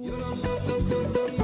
You don't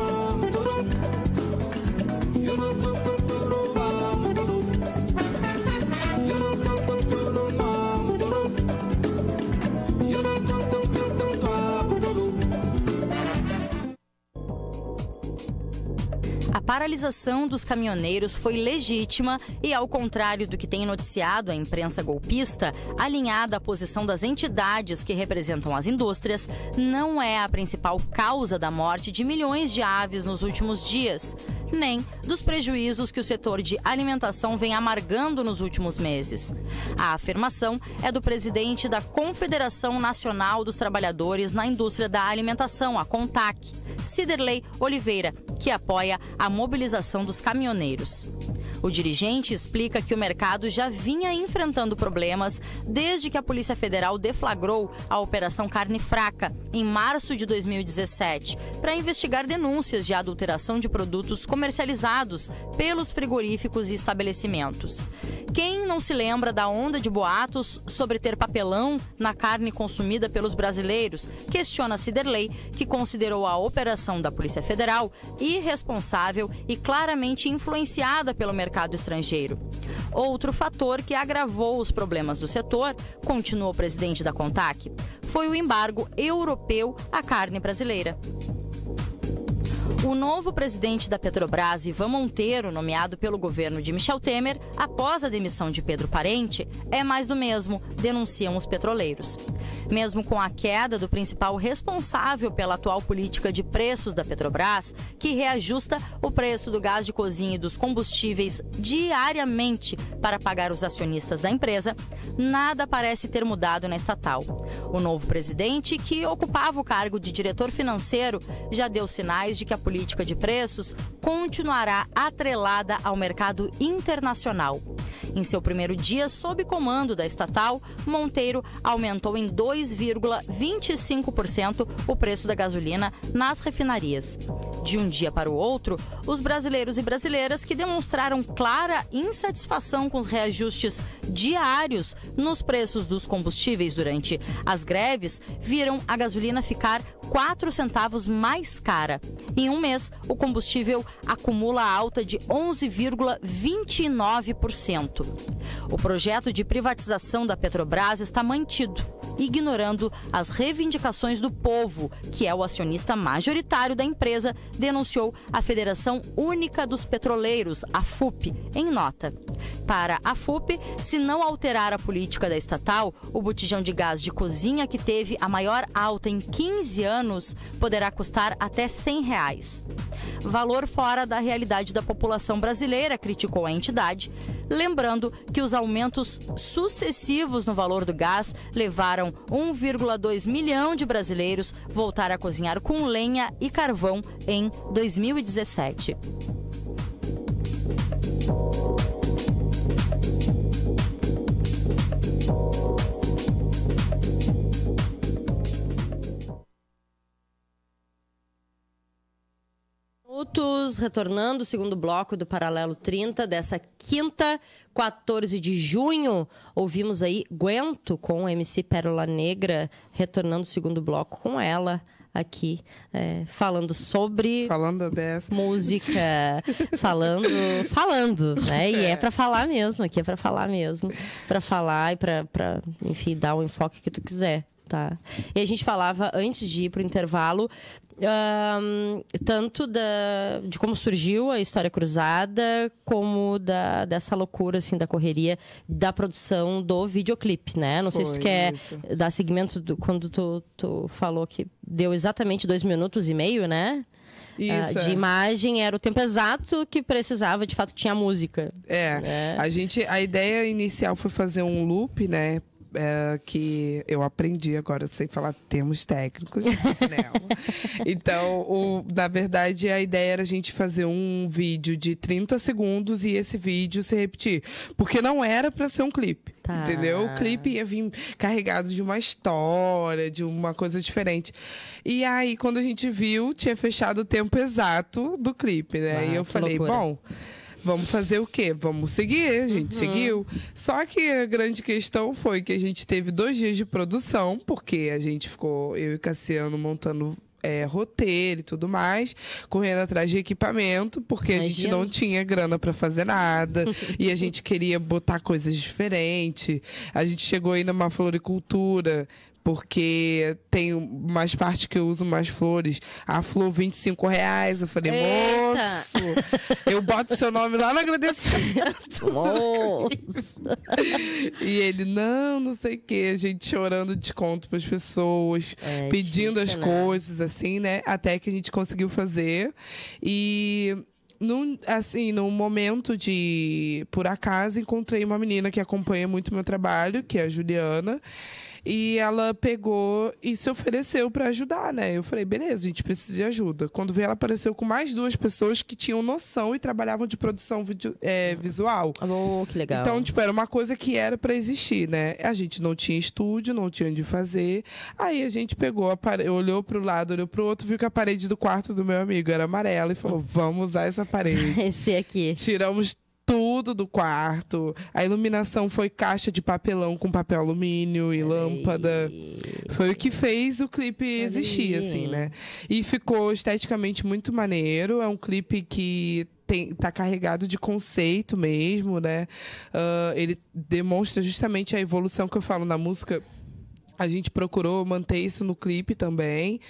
paralisação dos caminhoneiros foi legítima e, ao contrário do que tem noticiado a imprensa golpista, alinhada à posição das entidades que representam as indústrias, não é a principal causa da morte de milhões de aves nos últimos dias nem dos prejuízos que o setor de alimentação vem amargando nos últimos meses. A afirmação é do presidente da Confederação Nacional dos Trabalhadores na Indústria da Alimentação, a CONTAC, Ciderley Oliveira, que apoia a mobilização dos caminhoneiros. O dirigente explica que o mercado já vinha enfrentando problemas desde que a Polícia Federal deflagrou a Operação Carne Fraca, em março de 2017, para investigar denúncias de adulteração de produtos comercializados pelos frigoríficos e estabelecimentos. Quem não se lembra da onda de boatos sobre ter papelão na carne consumida pelos brasileiros? Questiona Ciderley, que considerou a operação da Polícia Federal irresponsável e claramente influenciada pelo mercado mercado estrangeiro. Outro fator que agravou os problemas do setor, continuou o presidente da Contac, foi o embargo europeu à carne brasileira. O novo presidente da Petrobras, Ivan Monteiro, nomeado pelo governo de Michel Temer, após a demissão de Pedro Parente, é mais do mesmo, denunciam os petroleiros. Mesmo com a queda do principal responsável pela atual política de preços da Petrobras, que reajusta o preço do gás de cozinha e dos combustíveis diariamente para pagar os acionistas da empresa, nada parece ter mudado na estatal. O novo presidente, que ocupava o cargo de diretor financeiro, já deu sinais de que a política de preços continuará atrelada ao mercado internacional. Em seu primeiro dia sob comando da estatal, Monteiro aumentou em 2,25% o preço da gasolina nas refinarias. De um dia para o outro, os brasileiros e brasileiras que demonstraram clara insatisfação com os reajustes diários nos preços dos combustíveis durante as greves viram a gasolina ficar 4 centavos mais cara. Em um um mês, o combustível acumula alta de 11,29%. O projeto de privatização da Petrobras está mantido, ignorando as reivindicações do povo, que é o acionista majoritário da empresa, denunciou a Federação Única dos Petroleiros, a FUP, em nota. Para a FUP, se não alterar a política da estatal, o botijão de gás de cozinha que teve a maior alta em 15 anos poderá custar até R$ 100. Reais reais. Valor fora da realidade da população brasileira, criticou a entidade, lembrando que os aumentos sucessivos no valor do gás levaram 1,2 milhão de brasileiros voltar a cozinhar com lenha e carvão em 2017. retornando retornando, segundo bloco do Paralelo 30, dessa quinta, 14 de junho. Ouvimos aí Guento com MC Pérola Negra, retornando o segundo bloco com ela aqui, é, falando sobre. Falando Música, falando, falando, né? E é, é para falar mesmo, aqui é para falar mesmo. para falar e para, enfim, dar o enfoque que tu quiser tá? E a gente falava antes de ir para o intervalo um, tanto da, de como surgiu a história cruzada, como da, dessa loucura, assim, da correria da produção do videoclipe, né? Não Foi sei se tu quer isso. dar segmento do, quando tu, tu falou que deu exatamente dois minutos e meio, né? Ah, isso, uh, de é. imagem era o tempo exato que precisava, de fato tinha música. É, né? a gente, a ideia inicial foi fazer um loop, né? é, que eu aprendi agora, sem sei falar termos técnicos de cinema. então, o, na verdade, a ideia era a gente fazer um vídeo de 30 segundos e esse vídeo se repetir. Porque não era para ser um clipe. Tá. Entendeu? O clipe ia vir carregado de uma história, de uma coisa diferente. E aí, quando a gente viu, tinha fechado o tempo exato do clipe, né? Ah, e eu ah, falei, loucura. bom vamos fazer o quê? Vamos seguir, a gente uhum. seguiu. Só que a grande questão foi que a gente teve dois dias de produção, porque a gente ficou, eu e Cassiano, montando é, roteiro e tudo mais, correndo atrás de equipamento, porque Imagina. a gente não tinha grana para fazer nada e a gente queria botar coisas diferentes. A gente chegou aí numa floricultura porque tem umas partes que eu uso mais flores. A flor, 25 reais. Eu falei, Eita. moço, eu boto seu nome lá no agradecimento. e ele, não, não sei o quê. A gente orando desconto para as pessoas, é, pedindo difícil, as né? coisas, assim, né? Até que a gente conseguiu fazer. E num, assim, num momento de. Por acaso, encontrei uma menina que acompanha muito meu trabalho, que é a Juliana. E ela pegou e se ofereceu para ajudar, né? Eu falei, beleza, a gente precisa de ajuda. Quando veio, ela apareceu com mais duas pessoas que tinham noção e trabalhavam de produção video, é, visual. Oh, que legal. Então, tipo, era uma coisa que era para existir, né? A gente não tinha estúdio, não tinha onde fazer. Aí a gente pegou, pare... olhou para o lado, olhou para o outro, viu que a parede do quarto do meu amigo era amarela e falou: vamos usar essa parede. Esse aqui. Tiramos tudo do quarto. A iluminação foi caixa de papelão com papel alumínio e lâmpada. Foi o que fez o clipe existir, assim, né? E ficou esteticamente muito maneiro. É um clipe que tem, tá carregado de conceito mesmo, né? Uh, ele demonstra justamente a evolução que eu falo na música. A gente procurou manter isso no clipe também.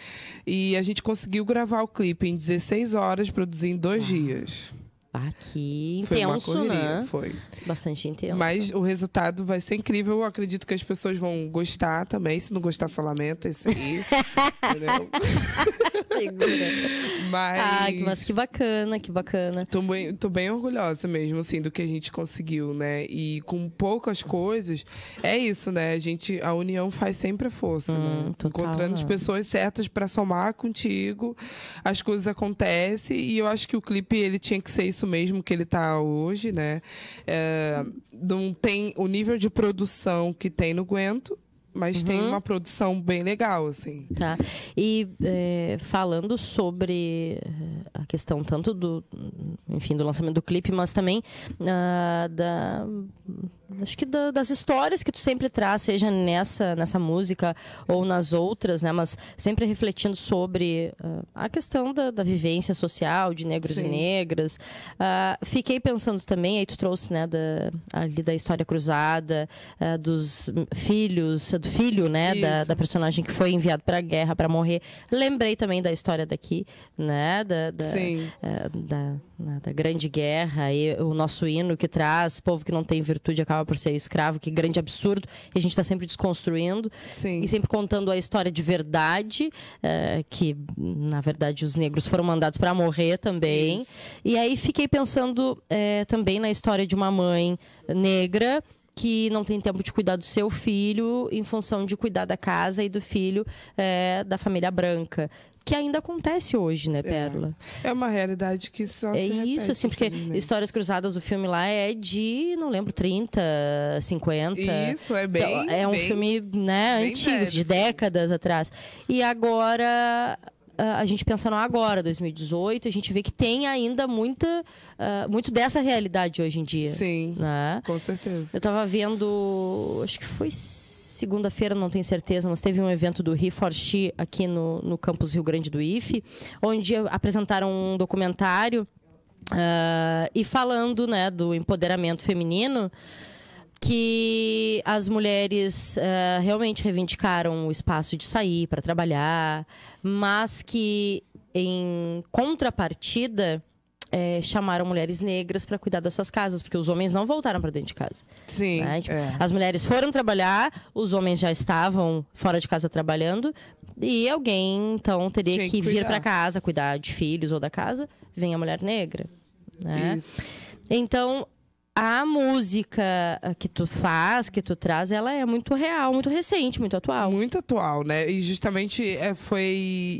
E a gente conseguiu gravar o clipe em 16 horas, produzir em dois ah. dias. Ah, que intenso, foi uma correria, né? Foi. Bastante intenso. Mas o resultado vai ser incrível. Eu acredito que as pessoas vão gostar também. Se não gostar, só lamento esse aí. entendeu? Segura. Mas... mas que bacana, que bacana. Tô bem, tô bem orgulhosa mesmo, assim, do que a gente conseguiu, né? E com poucas coisas, é isso, né? A gente, a união faz sempre a força, né? hum, né? Total, Encontrando as é. pessoas certas para somar contigo, as coisas acontecem. E eu acho que o clipe, ele tinha que ser isso mesmo que ele tá hoje, né? É, não tem o nível de produção que tem no Guento, mas uhum. tem uma produção bem legal, assim. Tá. E é, falando sobre eh, a questão tanto do, enfim, do lançamento do clipe, mas também uh, da acho que da, das histórias que tu sempre traz, seja nessa, nessa música ou nas outras, né? Mas sempre refletindo sobre uh, a questão da, da, vivência social de negros Sim. e negras. Uh, fiquei pensando também, aí tu trouxe, né, da, ali da história cruzada, uh, dos filhos, do filho, né, da, da, personagem que foi enviado para a guerra para morrer. Lembrei também da história daqui, né, da, da, da, da grande guerra e o nosso hino que traz povo que não tem virtude acaba por ser escravo, que grande absurdo. E a gente está sempre desconstruindo Sim. e sempre contando a história de verdade, uh, que na verdade os negros foram mandados para morrer também. Isso. E aí fiquei pensando é, também na história de uma mãe negra que não tem tempo de cuidar do seu filho em função de cuidar da casa e do filho é, da família branca que ainda acontece hoje, né, é. Pérola? É, é uma realidade que só É isso, assim, porque né? Histórias Cruzadas, o filme lá é de, não lembro, 30, 50. Isso, é bem. Então, é um bem, filme, né, antigo, velho, de décadas atrás. E agora a gente pensando agora, 2018, a gente vê que tem ainda muita, uh, muito dessa realidade hoje em dia. Sim. Né? Com certeza. Eu estava vendo, acho que foi segunda-feira, não tenho certeza, mas teve um evento do Rio aqui no, no campus Rio Grande do IFE, onde apresentaram um documentário uh, e falando né, do empoderamento feminino que as mulheres uh, realmente reivindicaram o espaço de sair para trabalhar, mas que em contrapartida é, chamaram mulheres negras para cuidar das suas casas, porque os homens não voltaram para dentro de casa. Sim. Né? Tipo, é. As mulheres foram trabalhar, os homens já estavam fora de casa trabalhando, e alguém então teria Tinha que, que vir para casa, cuidar de filhos ou da casa, vem a mulher negra. Né? Isso. Então, a música ah, que tu faz, que tu traz, ela é muito real, muito recente, muito atual. Muito atual, né? E justamente eh, foi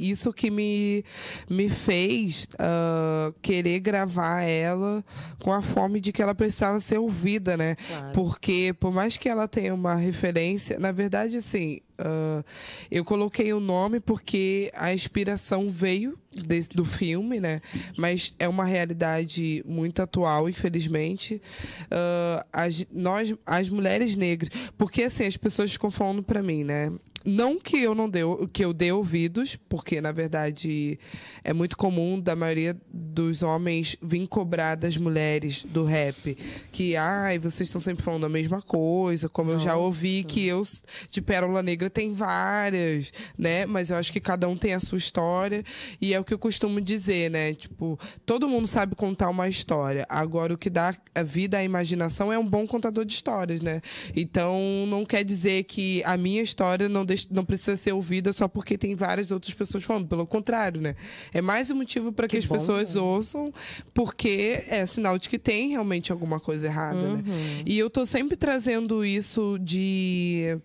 isso que me, me fez uh, querer gravar ela com a fome de que ela precisava ser ouvida, né? Claro. Porque por mais que ela tenha uma referência, na verdade, assim, ah, eu coloquei o nome porque a inspiração veio desse, do filme, né? Mas é uma realidade muito atual, infelizmente. Uh, as, nós, as mulheres negras. Porque, assim, as pessoas ficam falando para mim, né? não que eu não dê, que eu dê ouvidos, porque na verdade é muito comum da maioria dos homens vir cobrar das mulheres do rap que ai, vocês estão sempre falando a mesma coisa, como Nossa. eu já ouvi que eu de Pérola Negra tem várias, né? Mas eu acho que cada um tem a sua história e é o que eu costumo dizer, né? Tipo, todo mundo sabe contar uma história. Agora o que dá a vida à imaginação é um bom contador de histórias, né? Então não quer dizer que a minha história não deixa não precisa ser ouvida só porque tem várias outras pessoas falando. Pelo contrário, né? É mais um motivo para que, que, as bom, pessoas né? ouçam, porque é sinal de que tem realmente alguma coisa errada, né? uhum. né? E eu tô sempre trazendo isso de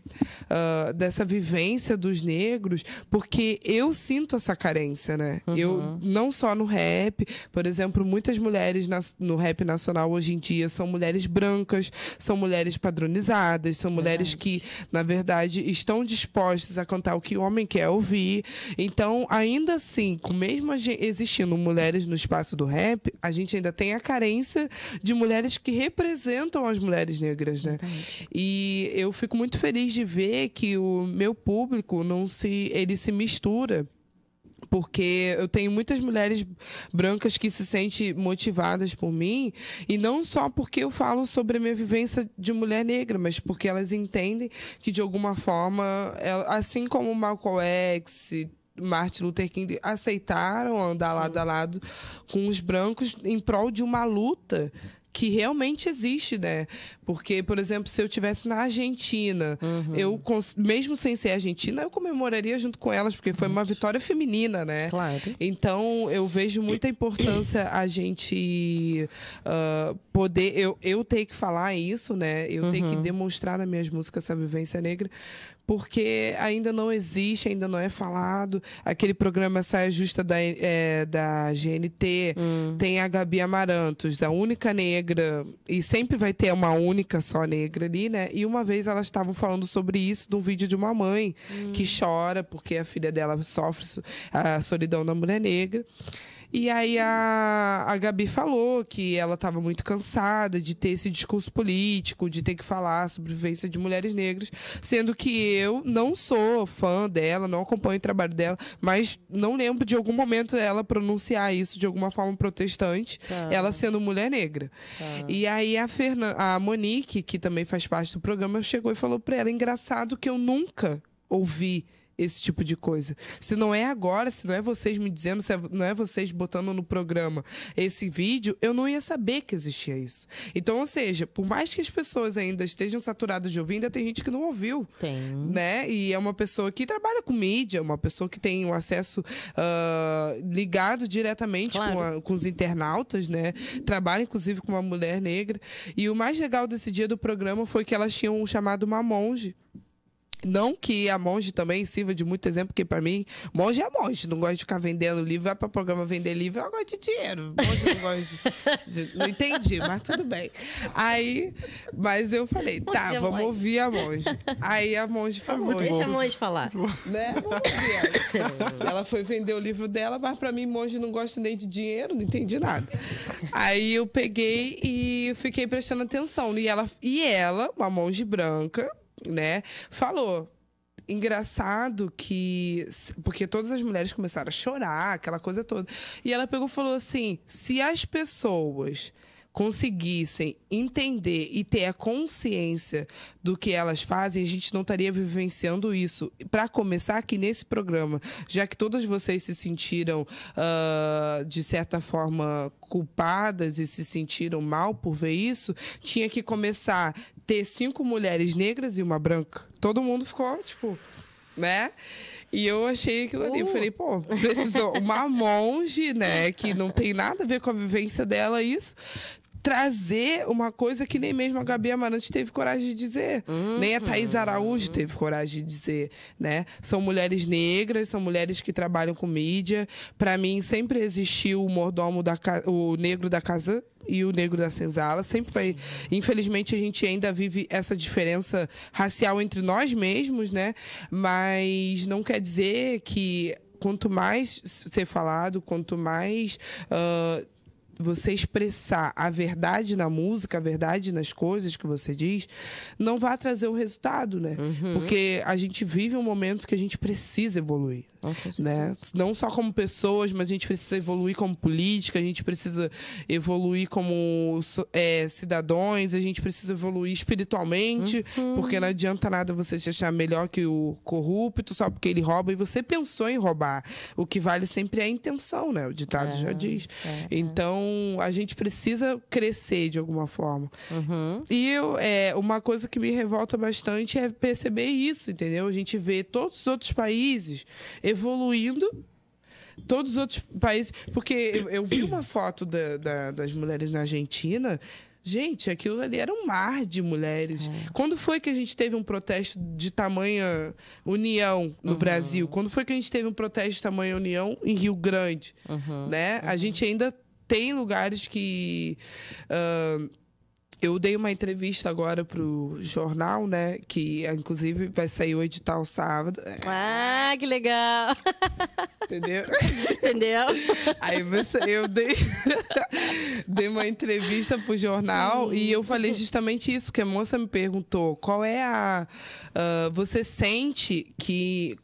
uh, dessa vivência dos negros, porque eu sinto essa carência, né? Uhum. Eu não só no rap, por exemplo, muitas mulheres na, no rap nacional hoje em dia são mulheres brancas, são mulheres padronizadas, são mulheres é. que, na verdade, estão dispostas a cantar o que o homem quer ouvir. Então, ainda assim, mesmo existindo mulheres no espaço do rap, a gente ainda tem a carência de mulheres que representam as mulheres negras, né? E eu fico muito feliz de ver que o meu público não se ele se mistura porque eu tenho muitas mulheres brancas que se sentem motivadas por mim, e não só porque eu falo sobre a minha vivência de mulher negra, mas porque elas entendem que, de alguma forma, assim como Malcolm X, Martin Luther King aceitaram andar Sim. lado a lado com os brancos em prol de uma luta que realmente existe, né? Porque, por exemplo, se eu tivesse na Argentina, uhum. eu mesmo sem ser argentina, eu comemoraria junto com elas, porque foi uma uhum. vitória feminina, né? Claro. Então, eu vejo muita importância a gente uh, poder eu, eu tenho que falar isso, né? Eu uhum. que demonstrar nas minhas músicas essa vivência negra, porque ainda não existe, ainda não é falado. Aquele programa Saia Justa da, é, da GNT hum. tem a Gabi Amarantos, a única negra, e sempre vai ter uma única só negra ali, né? E uma vez elas estavam falando sobre isso num vídeo de uma mãe hum. que chora porque a filha dela sofre a solidão da mulher negra. E aí a, a Gabi falou que ela estava muito cansada de ter esse discurso político, de ter que falar sobre vivência de mulheres negras, sendo que eu não sou fã dela, não acompanho o trabalho dela, mas não lembro de algum momento ela pronunciar isso de alguma forma protestante, tá. ela sendo mulher negra. Tá. E aí a, Fernan a Monique, que também faz parte do programa, chegou e falou para ela: engraçado que eu nunca ouvi esse tipo de coisa. Se não é agora, se não é vocês me dizendo, se é não é vocês botando no programa esse vídeo, eu não ia saber que existia isso. Então, ou seja, por mais que as pessoas ainda estejam saturadas de ouvir, ainda tem gente que não ouviu. Tem. Né? E é uma pessoa que trabalha com mídia, uma pessoa que tem um acesso uh, ligado diretamente claro. com, a, com os internautas, né? Trabalha, inclusive, com uma mulher negra. E o mais legal desse dia do programa foi que elas tinham chamado uma monge não que a monge também sirva de muito exemplo, porque para mim, monge é monge. Não gosta de ficar vendendo livro, vai para programa vender livro, ela gosta de dinheiro. Monge não gosta de, de, Não entendi, mas tudo bem. Aí, mas eu falei, tá, é vamos ouvir a monge. Aí a monge falou. Deixa a monge falar. Né? ela. ela foi vender o livro dela, mas para mim, monge não gosta nem de dinheiro, não entendi nada. Aí eu peguei e fiquei prestando atenção. E ela, e ela uma monge branca, né? Falou. Engraçado que. Porque todas as mulheres começaram a chorar, aquela coisa toda. E ela pegou e falou assim: se as pessoas conseguissem entender e ter a consciência do que elas fazem, a gente não estaria vivenciando isso. Para começar aqui nesse programa, já que todas vocês se sentiram, uh, de certa forma, culpadas e se sentiram mal por ver isso, tinha que começar a ter cinco mulheres negras e uma branca. Todo mundo ficou, tipo, né? E eu achei aquilo ali. Uh. Falei, pô, precisou. Uma monge, né? Que não tem nada a ver com a vivência dela, isso trazer uma coisa que nem mesmo a Gabi Amarante teve coragem de dizer, uhum. nem a Thais Araújo teve coragem de dizer, né? São mulheres negras, são mulheres que trabalham com mídia. Para mim sempre existiu o mordomo da o negro da casa e o negro da senzala. Sempre foi. Infelizmente, a gente ainda vive essa diferença racial entre nós mesmos, né? Mas não quer dizer que quanto mais ser falado, quanto mais. Uh, você expressar a verdade na música, a verdade nas coisas que você diz, não vai trazer um resultado, né? Uhum. Porque a gente vive um momento que a gente precisa evoluir. Não, né? Não só como pessoas, mas a gente precisa evoluir como política, a gente precisa evoluir como é, cidadãos, a gente precisa evoluir espiritualmente, uhum. porque não adianta nada você se achar melhor que o corrupto só porque ele rouba e você pensou em roubar. O que vale sempre é a intenção, né? O ditado é, já diz. É, é, então, a gente precisa crescer de alguma forma. Uhum. E eu, é, uma coisa que me revolta bastante é perceber isso, entendeu? A gente vê todos os outros países evoluindo todos os outros países. Porque eu, eu vi uma foto da, da, das mulheres na Argentina. Gente, aquilo ali era um mar de mulheres. É. Quando foi que a gente teve um protesto de tamanha união no uhum. Brasil? Quando foi que a gente teve um protesto de tamanha união em Rio Grande? Uhum. Né? Uhum. A gente ainda tem lugares que. Uh, eu dei uma entrevista agora pro jornal, né? Que inclusive vai sair o edital sábado. Ah, que legal! Entendeu? Entendeu? Aí você, eu dei, dei uma entrevista pro jornal hum. e eu falei justamente isso, que a moça me perguntou: qual é a. Uh, você sente que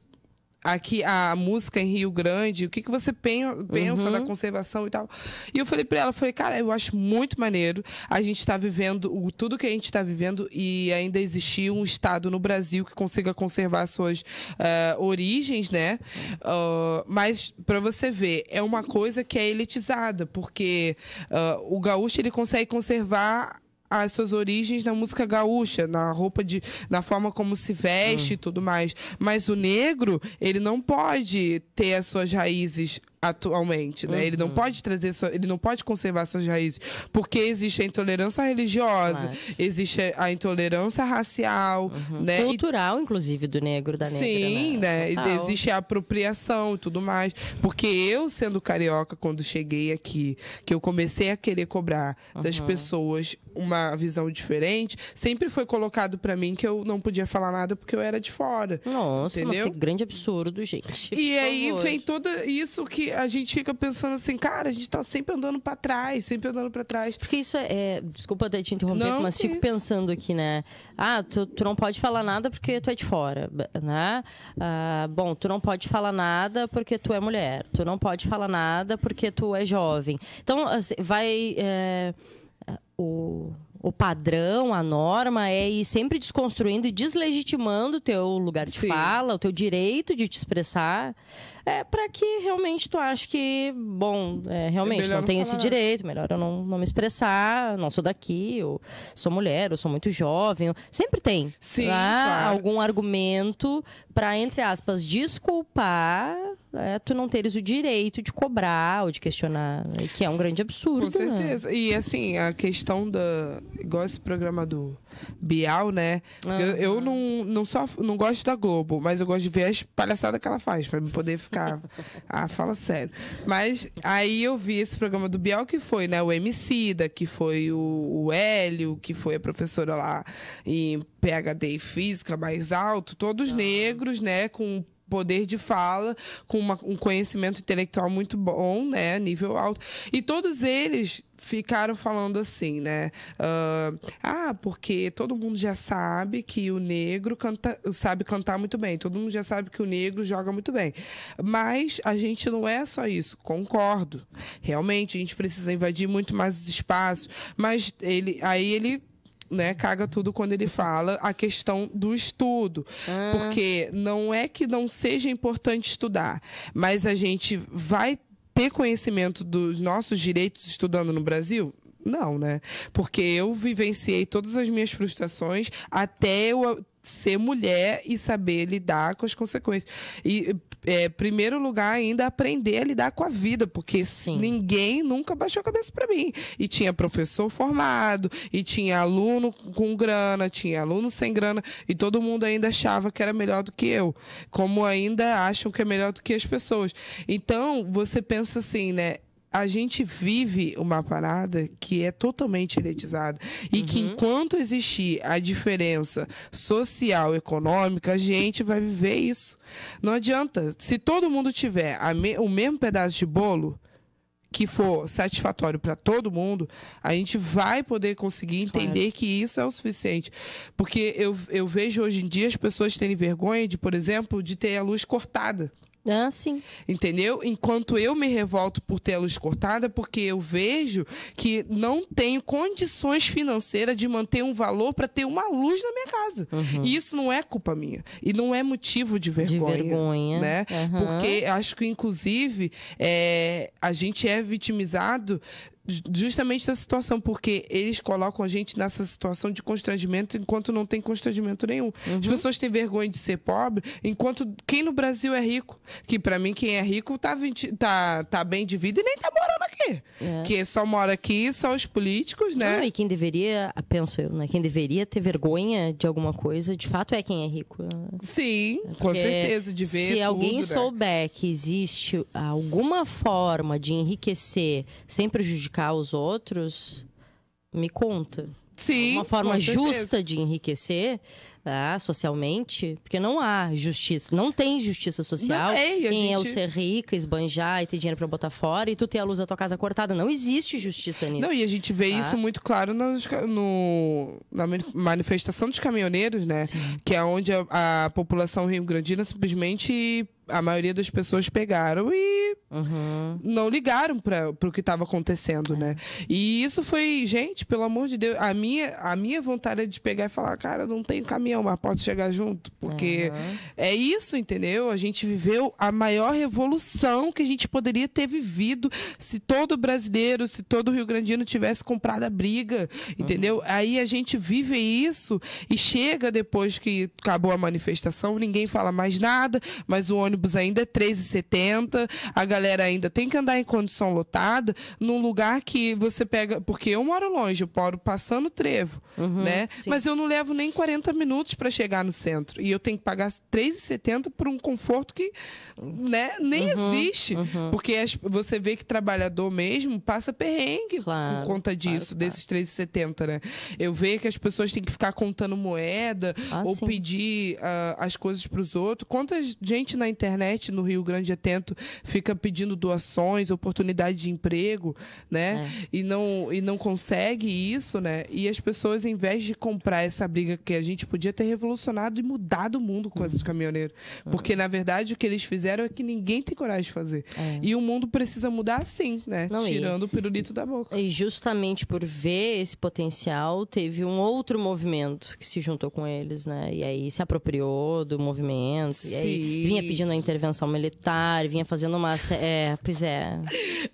aqui a música em Rio Grande, o que, que você pensa, uhum. da conservação e tal. E eu falei para ela, falei, cara, eu acho muito maneiro a gente estar tá vivendo o, tudo que a gente está vivendo e ainda existir um Estado no Brasil que consiga conservar suas uh, origens, né? Uh, mas para você ver, é uma coisa que é elitizada, porque uh, o gaúcho ele consegue conservar as suas origens na música gaúcha, na roupa de, na forma como se veste hum. e tudo mais. Mas o negro, ele não pode ter as suas raízes atualmente, né? Uhum. Ele não uhum. pode trazer, sua, ele não pode conservar suas raízes, porque existe a intolerância religiosa, claro. existe a intolerância racial, uhum. né? Cultural, e... inclusive, do negro, da negra. Sim, né? né? Existe a apropriação e tudo mais, porque eu, sendo carioca, quando cheguei aqui, que eu comecei a querer cobrar uhum. das pessoas uma visão diferente, sempre foi colocado para mim que eu não podia falar nada porque eu era de fora. Nossa, entendeu? mas que grande absurdo, gente. E Por aí favor. vem todo isso que a gente fica pensando assim, cara, a gente está sempre andando para trás, sempre andando para trás. Porque isso é, é. Desculpa até te interromper, não, mas fico isso. pensando aqui, né? Ah, tu, tu não pode falar nada porque tu é de fora, né? Ah, bom, tu não pode falar nada porque tu é mulher, tu não pode falar nada porque tu é jovem. Então, assim, vai. É, o o padrão, a norma é ir sempre desconstruindo e deslegitimando o teu lugar de Sim. fala, o teu direito de te expressar é para que realmente tu ache que, bom, é, é realmente é não tenho esse nada. direito, melhor eu não, não me expressar, não sou daqui, eu sou mulher, eu sou muito jovem. Eu... Sempre tem Sim, lá né, claro. algum argumento para, entre aspas, desculpar é, tu não teres o direito de cobrar ou de questionar, né, que é um grande absurdo. Com certeza. Né? E assim, a questão da. Igual esse programa do Bial, né? eu, eu não, não, só, não gosto da Globo, mas eu gosto de ver as palhaçadas que ela faz, para poder ficar ah, fala sério. Mas aí eu vi esse programa do Bial, que foi, né, o MC da, que foi o, o Hélio, que foi a professora lá em PHD e física mais alto, todos ah. negros, né, com poder de fala, com uma, um conhecimento intelectual muito bom, né, nível alto. E todos eles ficaram falando assim, né? Uh, ah, porque todo mundo já sabe que o negro canta, sabe cantar muito bem, todo mundo já sabe que o negro joga muito bem. Mas a gente não é só isso, concordo. Realmente, a gente precisa invadir muito mais os espaços, mas ele, aí ele né, caga tudo quando ele fala a questão do estudo. Ah. Porque não é que não seja importante estudar, mas a gente vai ter conhecimento dos nossos direitos estudando no Brasil? Não, né? Porque eu vivenciei todas as minhas frustrações até eu ser mulher e saber lidar com as consequências. E, é, primeiro lugar, ainda aprender a lidar com a vida, porque Sim. ninguém nunca baixou a cabeça para mim. E tinha professor formado, e tinha aluno com grana, tinha aluno sem grana, e todo mundo ainda achava que era melhor do que eu, como ainda acham que é melhor do que as pessoas. Então, você pensa assim, né? a gente vive uma parada que é totalmente elitizada. E uhum. que enquanto existir a diferença social, econômica, a gente vai viver isso. Não adianta. Se todo mundo tiver me o mesmo pedaço de bolo que for satisfatório para todo mundo, a gente vai poder conseguir entender claro. que isso é o suficiente. Porque eu, eu vejo hoje em dia as pessoas terem vergonha de, por exemplo, de ter a luz cortada. Ah, sim. Entendeu? Enquanto eu me revolto por tê-los cortada, porque eu vejo que não tenho condições financeiras de manter um valor para ter uma luz na minha casa. Uhum. E isso não é culpa minha. E não é motivo de vergonha. De vergonha. Né? Uhum. Porque acho que, inclusive, é, a gente é vitimizado justamente essa situação, porque eles colocam a gente nessa situação de constrangimento enquanto não tem constrangimento nenhum. Uhum. As pessoas têm vergonha de ser pobre, enquanto quem no Brasil é rico, que para mim quem é rico tá, 20, tá, tá bem de vida e nem tá morando aqui. É. Que só mora aqui, só os políticos, né? Não, ah, e quem deveria, ah, penso eu, né? Quem deveria ter vergonha de alguma coisa, de fato é quem é rico. Sim, é porque com certeza, de ver. Se tudo, alguém né? souber que existe alguma forma de enriquecer sem prejudicar aos os outros, me conta. Sim, é uma forma justa de enriquecer ah, socialmente, porque não há justiça, não tem justiça social não, é, em gente... o ser rico esbanjar e ter dinheiro para botar fora e tu ter a luz da tua casa cortada. Não existe justiça nisso. Não, e a gente vê tá? isso muito claro no, na manifestação dos caminhoneiros, né? Sim. Que é onde a, a população rio-grandina simplesmente a maioria das pessoas pegaram e uhum. não ligaram para o que estava acontecendo, é. né? E isso foi, gente, pelo amor de Deus, a minha, a minha vontade é de pegar e falar, cara, não tem caminhão, mas posso chegar junto, porque uhum. é isso, entendeu? A gente viveu a maior revolução que a gente poderia ter vivido se todo brasileiro, se todo Rio Grandino tivesse comprado a briga, uhum. entendeu? Uhum. Aí a gente vive isso e chega depois que acabou a manifestação, ninguém fala mais nada, mas o ônibus ônibus ainda é 13,70, a galera ainda tem que andar em condição lotada, num lugar que você pega. Porque eu moro longe, eu moro passando trevo, uhum, né? Sim. Mas eu não levo nem 40 minutos para chegar no centro. E eu tenho que pagar 3,70 por um conforto que né, nem uhum, existe. Uhum. Porque você vê que trabalhador mesmo passa perrengue claro, por conta disso, claro, desses 3,70, né? Eu vejo que as pessoas têm que ficar contando moeda ah, ou sim. pedir uh, as coisas para os outros. Quanta gente na internet internet no Rio Grande Atento fica pedindo doações, oportunidade de emprego, né? É. E, não, e não consegue isso, né? E as pessoas, em vez de comprar essa briga que a gente podia ter revolucionado e mudado o mundo com uhum. esses caminhoneiros. Uhum. Porque, na verdade, o que eles fizeram é que ninguém tem coragem de fazer. É. E o mundo precisa mudar assim, né? Não, Tirando e, o pirulito da boca. E justamente por ver esse potencial, teve um outro movimento que se juntou com eles, né? E aí se apropriou do movimento. Sim. E aí vinha pedindo a intervenção militar, vinha fazendo uma. É, pois é.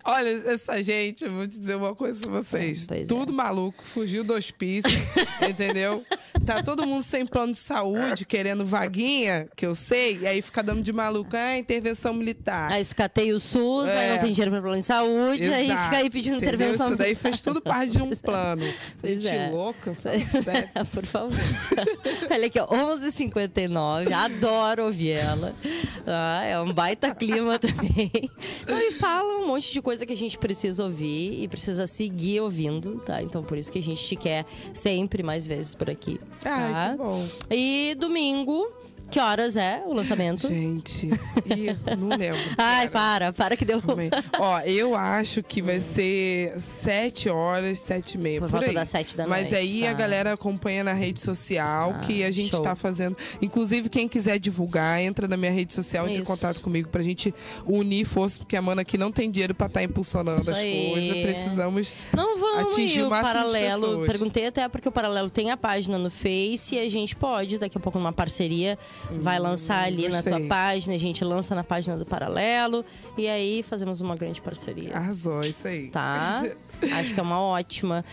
Olha, essa gente, eu vou te dizer uma coisa pra vocês. Ah, tudo é. maluco, fugiu do hospício, entendeu? Tá todo mundo sem plano de saúde, querendo vaguinha, que eu sei, e aí fica dando de maluco, ah, intervenção militar. Aí escateia o SUS, é. aí não é. tem dinheiro pra plano de saúde, Exato. aí fica aí pedindo intervenção intervenção Isso daí fez tudo parte de um pois é. plano. Pois gente é. louca, é, sério. Por favor. Olha aqui, 11h59, adoro ouvir ela. Ah, é um baita clima também. Então, e fala um monte de coisa que a gente precisa ouvir e precisa seguir ouvindo, tá? Então por isso que a gente te quer sempre mais vezes por aqui. Tá? Ai, que bom. E domingo que horas é o lançamento? Gente, não lembro. Ai, para, para que deu. Ó, eu acho que vai ser 7 horas, 7 e meia. Por, por volta aí. das 7 da manhã. noite. Mas aí tá. a galera acompanha na rede social ah, que a gente está fazendo. Inclusive, quem quiser divulgar, entra na minha rede social, e em contato comigo pra gente unir forças, porque a Mana aqui não tem dinheiro pra estar tá impulsionando Isso as aí. coisas. Precisamos não vamos atingir o máximo paralelo. Perguntei até porque o paralelo tem a página no Face e a gente pode, daqui a pouco, numa parceria Hum, vai lançar ali gostei. na tua página, a gente lança na página do Paralelo. E aí fazemos uma grande parceria. Arrasou, isso aí. Tá? Acho que é uma ótima.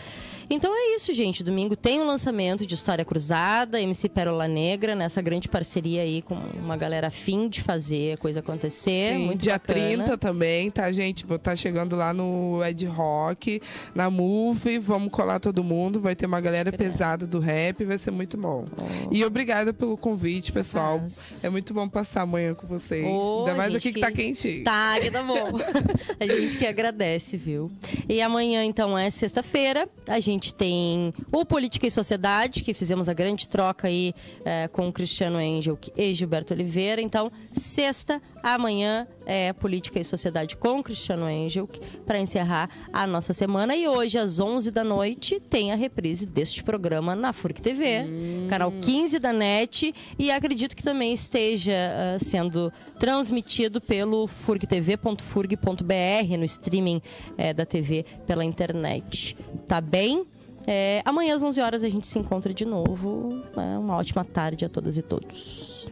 Então é isso, gente. Domingo tem o um lançamento de História Cruzada, MC Pérola Negra, nessa grande parceria aí com uma galera fim de fazer a coisa acontecer. Sim, muito dia bacana. 30 também, tá, gente? Vou estar tá chegando lá no Ed Rock, na Move. Vamos colar todo mundo. Vai ter uma galera pesada do rap, vai ser muito bom. Oh. E obrigada pelo convite, pessoal. Mas... É muito bom passar amanhã com vocês. Oh, Ainda mais aqui que, que tá quentinho. Tá, que tá bom. a gente que agradece, viu? E amanhã Amanhã, então, é sexta-feira. A gente tem o Política e Sociedade, que fizemos a grande troca aí é, com o Cristiano Angel e Gilberto Oliveira. Então, sexta, amanhã, é, Política e Sociedade com Cristiano Angel para encerrar a nossa semana. E hoje, às 11 da noite, tem a reprise deste programa na FURC TV, hum. canal 15 da NET. E acredito que também esteja uh, sendo transmitido pelo furgtv.furg.br no streaming é, da TV pela internet. Tá bem? É, amanhã às 11 horas a gente se encontra de novo. É, uma ótima tarde a todas e todos.